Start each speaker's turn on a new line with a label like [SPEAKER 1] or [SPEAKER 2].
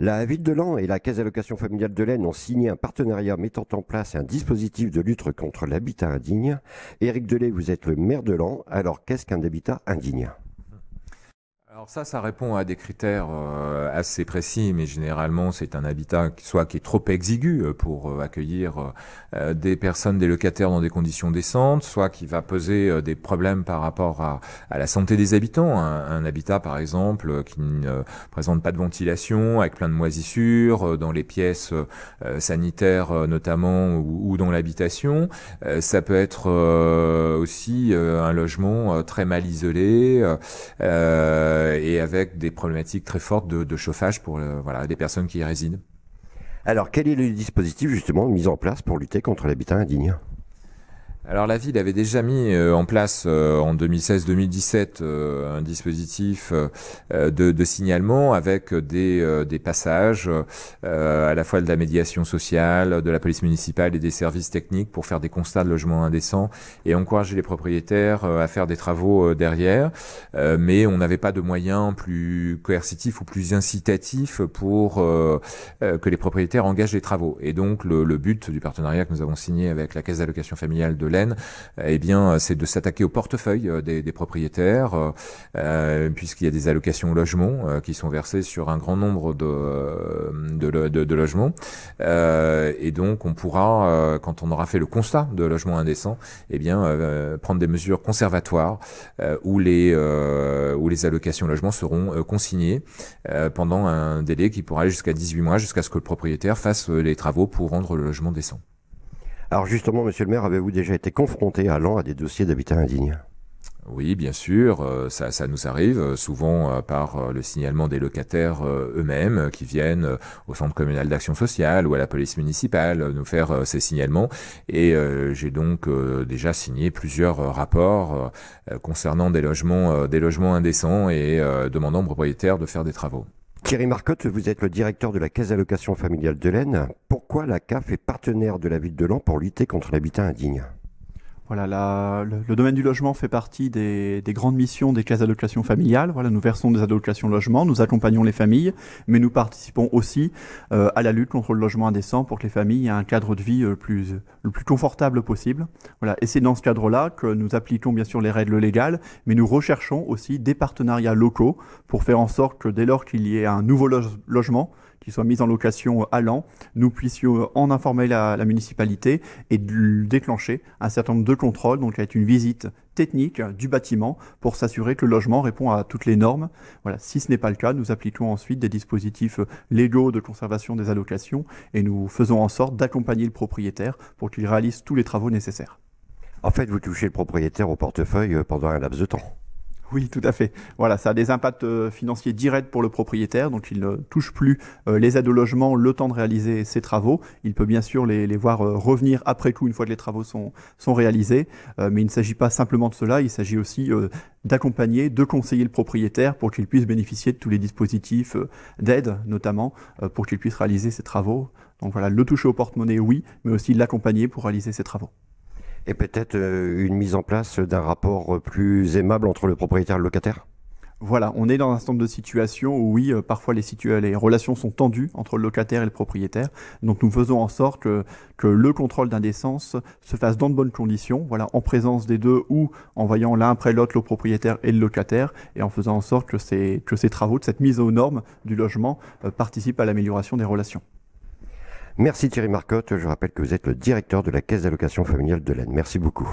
[SPEAKER 1] La ville de Lens et la caisse d'allocation familiale de l'Aisne ont signé un partenariat mettant en place un dispositif de lutte contre l'habitat indigne. Éric Delay, vous êtes le maire de Lens, Alors, qu'est-ce qu'un habitat indigne
[SPEAKER 2] alors ça, ça répond à des critères euh, assez précis, mais généralement c'est un habitat soit qui est trop exigu euh, pour euh, accueillir des personnes, des locataires dans des conditions décentes, soit qui va poser des problèmes par rapport à, la santé des habitants. Un, habitat par exemple qui ne présente pas de ventilation, avec plein de moisissures dans les pièces sanitaires notamment ou, dans l'habitation. Ça peut être aussi un logement très mal isolé. Euh, et avec des problématiques très fortes de, chauffage pour euh, les personnes qui y résident. Alors, quel est le dispositif justement mis en place pour lutter contre l'habitat indigne alors la ville avait déjà mis euh, en place euh, en 2016-2017 euh, un dispositif de, signalement avec des, passages à la fois de la médiation sociale, de la police municipale et des services techniques pour faire des constats de logements indécents et encourager les propriétaires à faire des travaux derrière. mais on n'avait pas de moyens plus coercitifs ou plus incitatifs pour que les propriétaires engagent les travaux. Et donc le, le but du partenariat que nous avons signé avec la Caisse d'allocation familiale de eh bien, c'est de s'attaquer au portefeuille euh, des, propriétaires, euh, euh, puisqu'il y a des allocations logements logement qui sont versées sur un grand nombre de, logements. et donc, on pourra, quand on aura fait le constat de logements indécents, eh bien, prendre des mesures conservatoires où, les, allocations logements logement seront consignées pendant un délai qui pourra aller jusqu'à 18 mois, jusqu'à ce que le propriétaire fasse les travaux pour rendre le logement décent. Alors justement, monsieur le maire, avez-vous déjà été confronté à à des dossiers d'habitat indigne oui, bien sûr, euh, ça, nous arrive euh, souvent euh, par le signalement des locataires eux-mêmes qui viennent au centre communal d'action sociale ou à la police municipale nous faire ces signalements. Et j'ai donc déjà signé plusieurs rapports concernant des des logements indécents et demandant aux propriétaires de faire des travaux. Thierry Marcotte, vous êtes le directeur de la Caisse d'allocation familiale de l'Aisne. Pourquoi la CAF est partenaire
[SPEAKER 1] de la ville de Lens pour lutter contre l'habitat indigne
[SPEAKER 3] voilà, le, domaine du logement fait partie des, grandes missions des caisses d'allocation familiale. Voilà, nous versons des allocations logement, nous accompagnons les familles, mais nous participons aussi euh, à la lutte contre le logement indécent pour que les familles aient un cadre de vie euh, le plus confortable possible. Voilà, et c'est dans ce cadre-là que nous appliquons bien sûr les règles légales, mais nous recherchons aussi des partenariats locaux pour faire en sorte que dès lors qu'il y ait un nouveau logement, qui soient mise en location euh, à l'an, nous puissions euh, en informer la, municipalité et déclencher un certain nombre de contrôles, donc avec une visite technique euh, du bâtiment pour s'assurer que le logement répond à toutes les normes. Voilà, si ce n'est pas le cas, nous appliquons ensuite des dispositifs légaux de conservation des allocations et nous faisons en sorte d'accompagner le propriétaire pour qu'il réalise tous les travaux nécessaires. En fait, vous touchez le propriétaire au portefeuille pendant un laps de temps. Oui, tout à fait. Voilà, ça a des impacts euh, financiers directs pour le propriétaire, donc il ne touche plus euh, les aides au logement le temps de réaliser ses travaux. Il peut bien sûr les, voir euh, revenir après coup une fois que les travaux sont, sont réalisés, mais il ne s'agit pas simplement de cela, il s'agit aussi d'accompagner, de conseiller le propriétaire pour qu'il puisse bénéficier de tous les dispositifs d'aide, notamment pour qu'il puisse réaliser ses travaux. Donc voilà, le toucher au porte-monnaie, oui, mais aussi l'accompagner pour réaliser ses travaux. Et peut-être
[SPEAKER 1] euh, une mise en place d'un rapport plus aimable entre le propriétaire et le locataire
[SPEAKER 3] voilà, on est dans un certain de situations où oui, euh, parfois les, relations sont tendues entre le locataire et le propriétaire. Donc nous faisons en sorte que, le contrôle d'indécence se fasse dans de bonnes conditions, voilà, en présence des deux ou en voyant l'un après l'autre le propriétaire et le locataire, et en faisant en sorte que ces, travaux, cette mise aux normes du logement euh, participent à l'amélioration des relations.
[SPEAKER 1] Merci Thierry Marcotte. Je rappelle que vous êtes le directeur de la Caisse d'allocation familiale de l'Aisne. Merci beaucoup.